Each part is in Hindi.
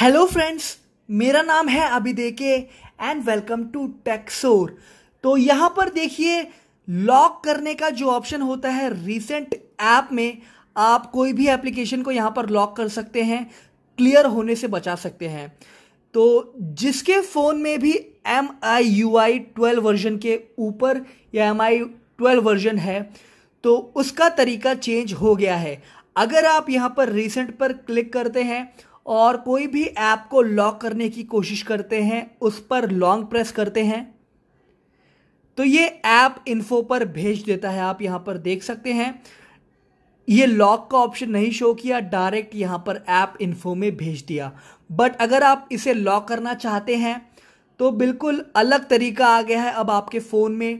हेलो फ्रेंड्स मेरा नाम है अभी देखे एंड वेलकम टू टेक्सोर तो यहाँ पर देखिए लॉक करने का जो ऑप्शन होता है रीसेंट ऐप में आप कोई भी एप्लीकेशन को यहाँ पर लॉक कर सकते हैं क्लियर होने से बचा सकते हैं तो जिसके फ़ोन में भी M I U I twelve version के ऊपर या एम आई ट्वेल्व वर्जन है तो उसका तरीका चेंज हो गया है अगर आप यहाँ पर रिसेंट पर क्लिक करते हैं और कोई भी ऐप को लॉक करने की कोशिश करते हैं उस पर लॉन्ग प्रेस करते हैं तो ये ऐप इन्फो पर भेज देता है आप यहाँ पर देख सकते हैं ये लॉक का ऑप्शन नहीं शो किया डायरेक्ट यहाँ पर ऐप इन्फो में भेज दिया बट अगर आप इसे लॉक करना चाहते हैं तो बिल्कुल अलग तरीका आ गया है अब आपके फ़ोन में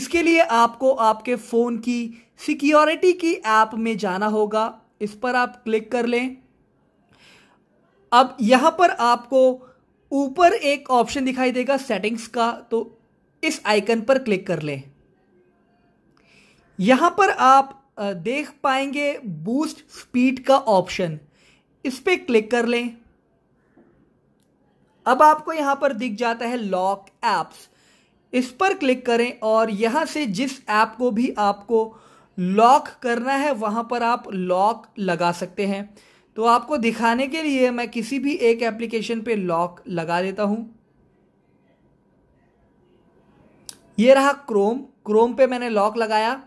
इसके लिए आपको आपके फ़ोन की सिक्योरिटी की ऐप में जाना होगा इस पर आप क्लिक कर लें अब यहां पर आपको ऊपर एक ऑप्शन दिखाई देगा सेटिंग्स का तो इस आइकन पर क्लिक कर लें यहां पर आप देख पाएंगे बूस्ट स्पीड का ऑप्शन इस पर क्लिक कर लें अब आपको यहां पर दिख जाता है लॉक एप्स इस पर क्लिक करें और यहां से जिस ऐप को भी आपको लॉक करना है वहां पर आप लॉक लगा सकते हैं तो आपको दिखाने के लिए मैं किसी भी एक एप्लीकेशन पे लॉक लगा देता हूँ ये रहा क्रोम क्रोम पे मैंने लॉक लगाया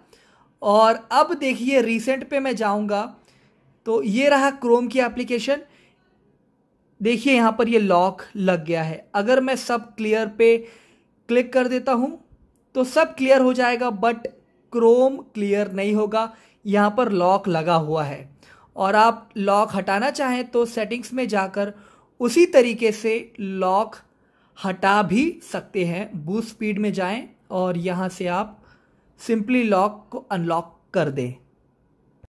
और अब देखिए रिसेंट पे मैं जाऊँगा तो ये रहा क्रोम की एप्लीकेशन देखिए यहाँ पर ये लॉक लग गया है अगर मैं सब क्लियर पे क्लिक कर देता हूँ तो सब क्लियर हो जाएगा बट क्रोम क्लियर नहीं होगा यहाँ पर लॉक लगा हुआ है और आप लॉक हटाना चाहें तो सेटिंग्स में जाकर उसी तरीके से लॉक हटा भी सकते हैं बूस्ट स्पीड में जाएं और यहाँ से आप सिंपली लॉक को अनलॉक कर दें